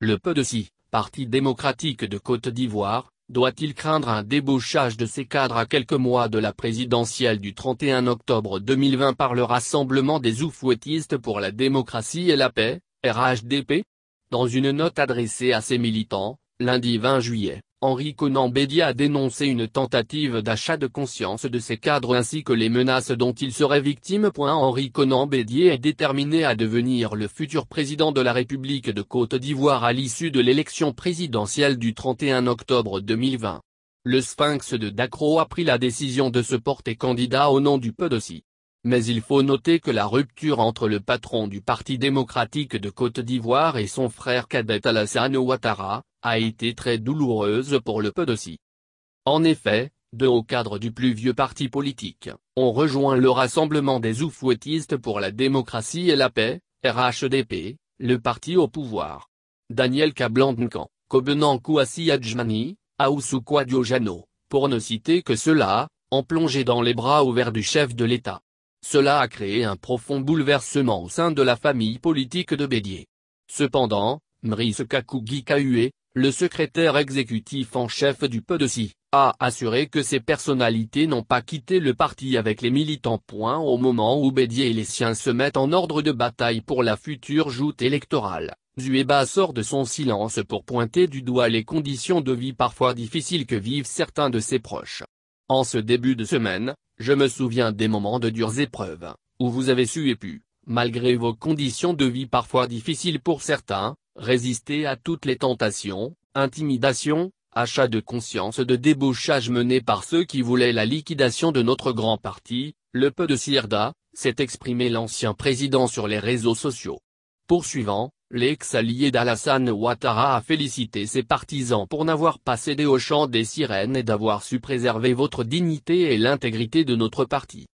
Le peu Parti démocratique de Côte d'Ivoire, doit-il craindre un débauchage de ses cadres à quelques mois de la présidentielle du 31 octobre 2020 par le Rassemblement des oufouettistes pour la démocratie et la paix, RHDP Dans une note adressée à ses militants, lundi 20 juillet, Henri Conan Bédié a dénoncé une tentative d'achat de conscience de ses cadres ainsi que les menaces dont il serait victime. Henri Conan Bédié est déterminé à devenir le futur président de la République de Côte d'Ivoire à l'issue de l'élection présidentielle du 31 octobre 2020. Le sphinx de Dacro a pris la décision de se porter candidat au nom du PDCI. Mais il faut noter que la rupture entre le patron du Parti démocratique de Côte d'Ivoire et son frère cadet Alassane Ouattara, a été très douloureuse pour le de si. En effet, de au cadre du plus vieux parti politique, on rejoint le Rassemblement des Oufouettistes pour la démocratie et la paix, RHDP, le parti au pouvoir. Daniel kablan Kobenan Kouassi Adjmani, Aoussou pour ne citer que cela, en plongé dans les bras ouverts du chef de l'État. Cela a créé un profond bouleversement au sein de la famille politique de Bédier. Cependant, Mrice Kakougi Kahue, le secrétaire exécutif en chef du PDCI, e e a assuré que ces personnalités n'ont pas quitté le parti avec les militants. Point au moment où Bédier et les siens se mettent en ordre de bataille pour la future joute électorale, Zueba sort de son silence pour pointer du doigt les conditions de vie parfois difficiles que vivent certains de ses proches. En ce début de semaine, je me souviens des moments de dures épreuves, où vous avez su et pu, malgré vos conditions de vie parfois difficiles pour certains, résister à toutes les tentations, intimidations, achats de conscience de débauchage menés par ceux qui voulaient la liquidation de notre grand parti, le peu de Sirda, s'est exprimé l'ancien président sur les réseaux sociaux. Poursuivant, l'ex-allié d'Alassane Ouattara a félicité ses partisans pour n'avoir pas cédé au champ des sirènes et d'avoir su préserver votre dignité et l'intégrité de notre parti.